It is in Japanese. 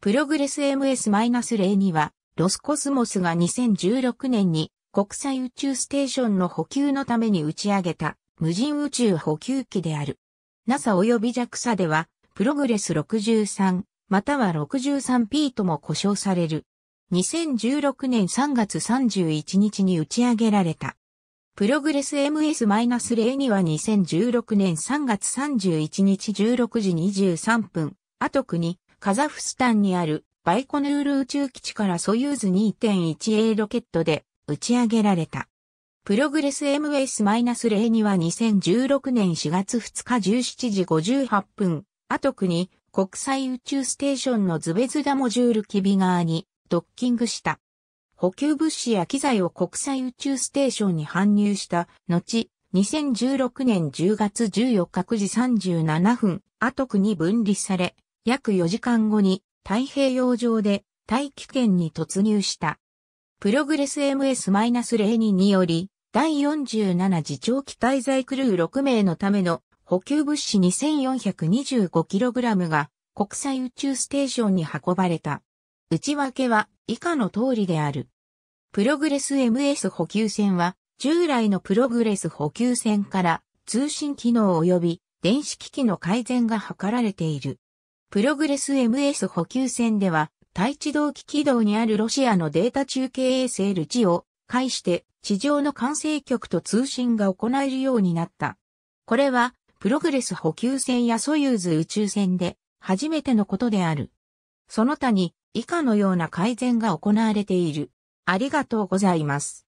プログレス MS-02 は、ロスコスモスが2016年に国際宇宙ステーションの補給のために打ち上げた無人宇宙補給機である。NASA 及び JAXA では、プログレス63、または 63P とも呼称される。2016年3月31日に打ち上げられた。プログレス MS-02 は2016年3月31日16時23分、後区にカザフスタンにあるバイコヌール宇宙基地からソユーズ 2.1A ロケットで打ち上げられた。プログレス m s 0には2016年4月2日17時58分、アトクに国際宇宙ステーションのズベズダモジュールキビ側にドッキングした。補給物資や機材を国際宇宙ステーションに搬入した後、2016年10月14日9時37分、アトクに分離され、約4時間後に太平洋上で大気圏に突入した。プログレス MS-02 により、第47次長期滞在クルー6名のための補給物資 2425kg が国際宇宙ステーションに運ばれた。内訳は以下の通りである。プログレス MS 補給船は従来のプログレス補給船から通信機能及び電子機器の改善が図られている。プログレス MS 補給船では、対地動機軌道にあるロシアのデータ中継衛星ルチを介して地上の管制局と通信が行えるようになった。これは、プログレス補給船やソユーズ宇宙船で初めてのことである。その他に以下のような改善が行われている。ありがとうございます。